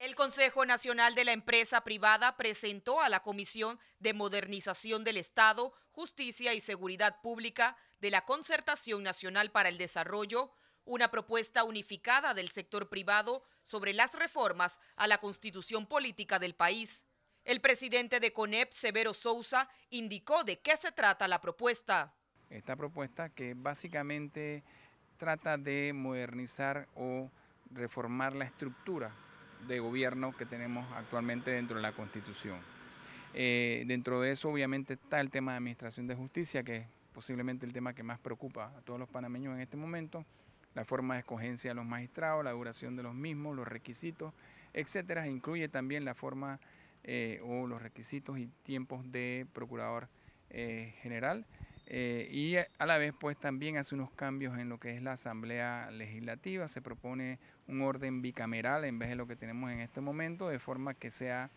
El Consejo Nacional de la Empresa Privada presentó a la Comisión de Modernización del Estado, Justicia y Seguridad Pública de la Concertación Nacional para el Desarrollo una propuesta unificada del sector privado sobre las reformas a la constitución política del país. El presidente de CONEP, Severo Sousa, indicó de qué se trata la propuesta. Esta propuesta que básicamente trata de modernizar o reformar la estructura de gobierno que tenemos actualmente dentro de la Constitución. Eh, dentro de eso obviamente está el tema de Administración de Justicia, que es posiblemente el tema que más preocupa a todos los panameños en este momento, la forma de escogencia de los magistrados, la duración de los mismos, los requisitos, etcétera. Incluye también la forma eh, o los requisitos y tiempos de procurador eh, general. Eh, y a la vez pues también hace unos cambios en lo que es la Asamblea Legislativa, se propone un orden bicameral en vez de lo que tenemos en este momento, de forma que sea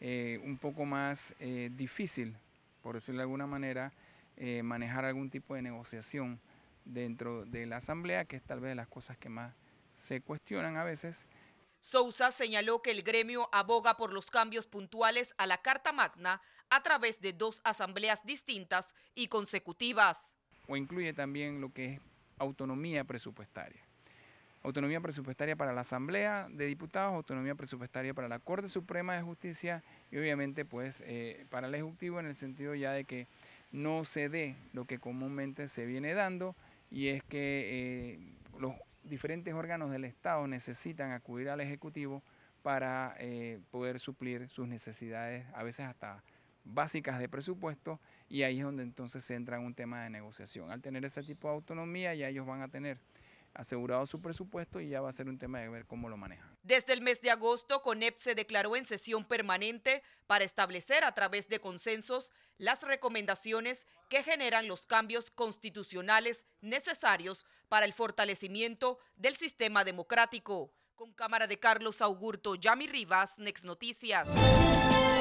eh, un poco más eh, difícil, por decirlo de alguna manera, manejar algún tipo de negociación dentro de la Asamblea, que es tal vez de las cosas que más se cuestionan a veces. Sousa señaló que el gremio aboga por los cambios puntuales a la Carta Magna a través de dos asambleas distintas y consecutivas. O incluye también lo que es autonomía presupuestaria. Autonomía presupuestaria para la Asamblea de Diputados, autonomía presupuestaria para la Corte Suprema de Justicia y obviamente pues eh, para el Ejecutivo en el sentido ya de que no se dé lo que comúnmente se viene dando y es que eh, diferentes órganos del Estado necesitan acudir al Ejecutivo para eh, poder suplir sus necesidades, a veces hasta básicas de presupuesto, y ahí es donde entonces se entra un tema de negociación. Al tener ese tipo de autonomía ya ellos van a tener asegurado su presupuesto y ya va a ser un tema de ver cómo lo maneja. Desde el mes de agosto, CONEP se declaró en sesión permanente para establecer a través de consensos las recomendaciones que generan los cambios constitucionales necesarios para el fortalecimiento del sistema democrático. Con cámara de Carlos Augurto, Yami Rivas, Next Noticias.